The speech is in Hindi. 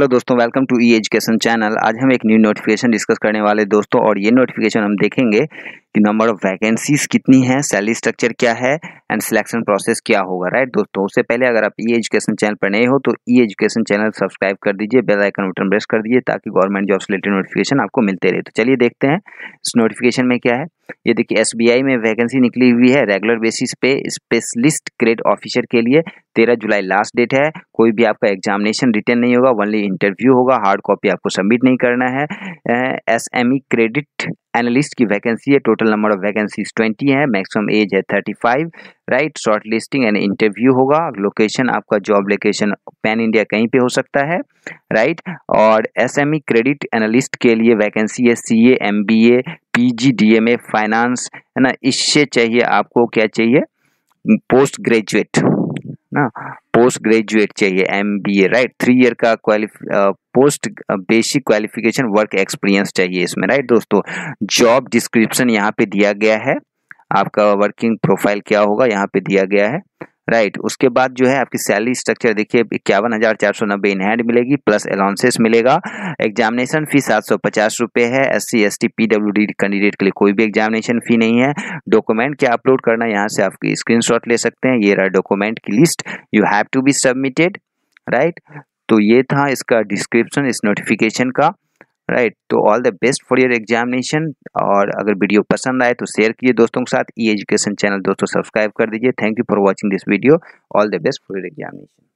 हेलो दोस्तों welcome to E education channel आज हम एक न्यू नोटिफिकेशन डिस्कस करने वाले दोस्तों और ये नोटिफिकेशन हम देखेंगे कि नंबर ऑफ वैकेंसीज कितनी है सैलरी स्ट्रक्चर क्या है एंड सिलेक्शन प्रोसेस क्या होगा राइट दोस्तों उससे पहले अगर आप ई एजुकेशन चैनल पर नए हो तो ई एजुकेशन चैनल सब्सक्राइब कर दीजिए बेल आइकन बटन प्रेस कर दीजिए ताकि गवर्नमेंट जॉब रिलेटेड नोटिफिकेशन आपको मिलते रहे तो चलिए देखते हैं इस नोटिफिकेशन में क्या है ये देखिए एस में वैकेंसी निकली हुई है रेगुलर बेसिस पे स्पेशलिस्ट ग्रेड ऑफिसर के लिए तेरह जुलाई लास्ट डेट है कोई भी आपका एग्जामिनेशन रिटर्न नहीं होगा ओनली इंटरव्यू होगा हार्ड कॉपी आपको सबमिट नहीं करना है S M E credit analyst की वैकेंसी है total number of vacancies twenty है मैक्सिमम एज है thirty five right shortlisting and interview होगा लोकेशन आपका जॉब लोकेशन पैन इंडिया कहीं पे हो सकता है राइट right? और ई क्रेडिट एनालिस्ट के लिए वैकेंसी है C A M B A P G D M A finance है ना इससे चाहिए आपको क्या चाहिए पोस्ट ग्रेजुएट ना पोस्ट ग्रेजुएट चाहिए M B A right three year का post basic qualification work experience चाहिए इसमें राइट दोस्तों जॉब डिस्क्रिप्शन यहाँ पे दिया गया है आपका वर्किंग प्रोफाइल क्या होगा यहाँ पे दिया गया है राइट right. उसके बाद जो है आपकी सैलरी स्ट्रक्चर देखिए इक्यावन हज़ार चार सौ नब्बे इन हैंड मिलेगी प्लस अलाउंसेस मिलेगा एग्जामिनेशन फी सात सौ पचास रुपये है S C S T P W D candidate के लिए कोई भी एग्जामिनेशन फी नहीं है डॉक्यूमेंट क्या अपलोड करना यहाँ से आपकी स्क्रीन शॉट ले सकते हैं ये रहा डॉक्यूमेंट की list you have to be submitted right तो ये था इसका डिस्क्रिप्शन इस नोटिफिकेशन का राइट तो all the best for your examination और अगर वीडियो पसंद आए तो शेयर कीजिए दोस्तों के साथ ई एजुकेशन चैनल दोस्तों सब्सक्राइब कर दीजिए thank you for watching this video all the best for your examination